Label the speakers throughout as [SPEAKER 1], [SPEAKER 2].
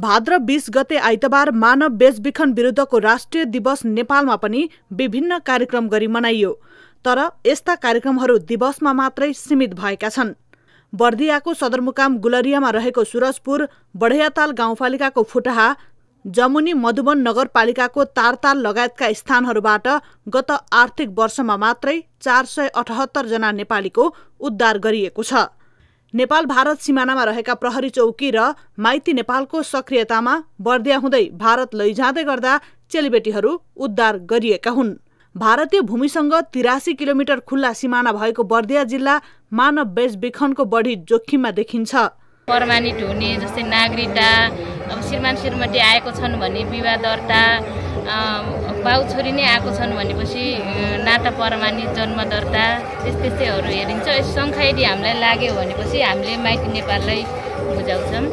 [SPEAKER 1] भाद्र बीस गते आइतबार मानव बेचबिखन विरुद्धको राष्ट्रिय दिवस नेपालमा पनि विभिन्न कार्यक्रम गरी मनाइयो तर यस्ता कार्यक्रमहरू दिवसमा मात्रै सीमित भएका छन् बर्दियाको सदरमुकाम गुलरियामा रहेको सुरजपुर बढैयाताल गाउँपालिकाको फुटहा जमुनी मधुबन नगरपालिकाको तारताल लगायतका स्थानहरूबाट गत आर्थिक वर्षमा मात्रै चार सय अठहत्तरजना नेपालीको उद्धार गरिएको छ नेपाल भारत सिमानामा रहेका प्रहरी चौकी र माइती नेपालको सक्रियतामा बर्दिया हुँदै भारत लैजाँदै गर्दा चेलीबेटीहरू उद्धार गरिएका हुन् भारतीय भूमिसँग तिरासी किलोमिटर खुल्ला सिमाना भएको बर्दिया जिल्ला मानव बेचबिखनको बढी जोखिममा देखिन्छ
[SPEAKER 2] प्रमाणित हुने जस्तै नागरिकता अब श्रीमान श्रीमती आएको छन् भन्ने विवाह दर्ता बाउ छोरी नै आएको छन् भनेपछि नाता प्रमाणित जन्म दर्ता त्यस्तैहरू हेरिन्छ यदि हामीलाई लाग्यो भनेपछि हामीले माइती नेपाललाई बुझाउँछौँ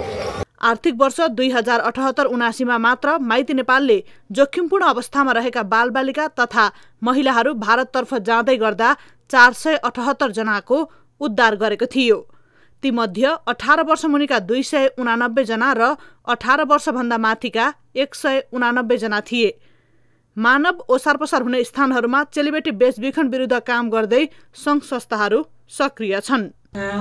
[SPEAKER 1] आर्थिक वर्ष दुई हजार अठहत्तर उनासीमा मात्र माइती नेपालले जोखिमपूर्ण अवस्थामा रहेका बालबालिका तथा महिलाहरू भारततर्फ जाँदै गर्दा चार सय अठहत्तर जनाको उद्धार गरेको थियो तीमध्ये अठार वर्ष मुनिका दुई सय उनानब्बेजना र अठार वर्षभन्दा माथिका एक सय उनानब्बेजना थिए मानव ओसार पसार हुने स्थानहरूमा चेलीबेटी बेचबिखन विरुद्ध काम गर्दै सङ्घ संस्थाहरू सक्रिय छन्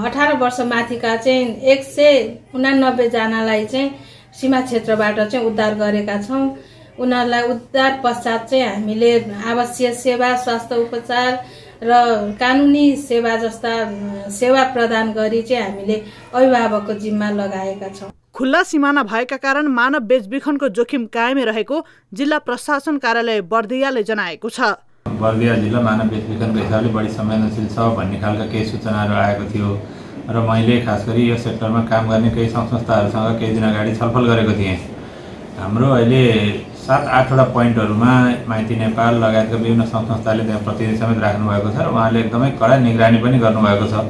[SPEAKER 1] अठार वर्ष माथिका चाहिँ एक सय उनानब्बेजनालाई
[SPEAKER 2] चाहिँ सीमा क्षेत्रबाट चाहिँ उद्धार गरेका छौँ उनीहरूलाई उद्धार पश्चात चाहिँ हामीले आवश्यक सेवा स्वास्थ्य उपचार र कानुनी सेवा
[SPEAKER 1] जस्ता सेवा प्रदान गरी चाहिँ हामीले अभिभावकको जिम्मा लगाएका छौँ खुल्ला सिमाना भएका कारण मानव बेचबिखनको जोखिम कायमै रहेको जिल्ला प्रशासन कार्यालय बर्दियाले जनाएको छ
[SPEAKER 3] बर्दिया जिल्ला मानव बेचबिखनको हिसाबले बढी संवेदनशील छ भन्ने खालका केही सूचनाहरू आएको थियो र मैले खास गरी यो सेक्टरमा काम गर्ने केही सङ्घ संस्थाहरूसँग केही दिन अगाडि छलफल गरेको थिएँ हाम्रो अहिले सात आठवटा पोइन्टहरूमा माइती नेपाल लगायतका विभिन्न सङ्घ संस्थाले त्यहाँ प्रतिनिधि समेत राख्नुभएको छ र उहाँले एकदमै कडा निगरानी पनि गर्नुभएको छ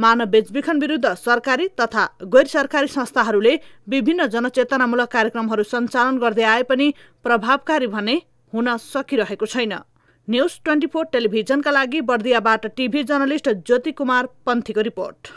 [SPEAKER 1] मानव बेचबिखन विरुद्ध सरकारी तथा गैर सरकारी संस्थाहरूले विभिन्न जनचेतनामूलक कार्यक्रमहरू सञ्चालन गर्दै आए पनि प्रभावकारी भने हुन सकिरहेको छैन न्युज ट्वेन्टी फोर टेलिभिजनका लागि बर्दियाबाट टिभी जर्नलिस्ट ज्योति कुमार पन्थीको रिपोर्ट